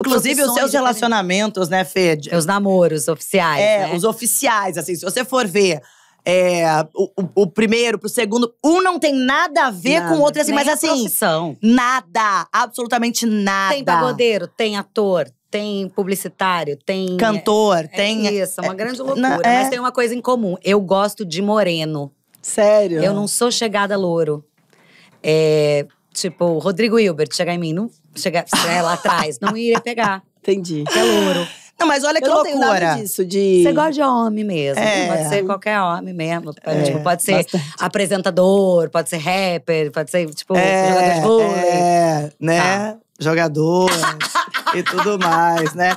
Inclusive os seus relacionamentos, né, Fed, Os namoros oficiais. É, né? os oficiais, assim, se você for ver. É, o, o, primeiro pro segundo, um não tem nada a ver com o outro, assim, mas assim. Profissão. Nada, absolutamente nada. Tem pagodeiro, tem ator, tem publicitário, tem. É, Cantor, é, tem. É isso, é uma é, grande tipo, loucura. Na, mas é. tem uma coisa em comum: eu gosto de moreno. Sério? Eu não sou chegada louro. É, Tipo, o Rodrigo Hilbert chegar em mim, não chegar, chegar lá atrás, não iria pegar. Entendi. É louro. Não, mas olha eu que loucura. disso, de... Você gosta de homem mesmo. É. Pode ser qualquer homem mesmo. É. Tipo, pode ser Bastante. apresentador, pode ser rapper, pode ser, tipo, é. jogador de vôlei. É, né? Tá. Jogador e tudo mais, né?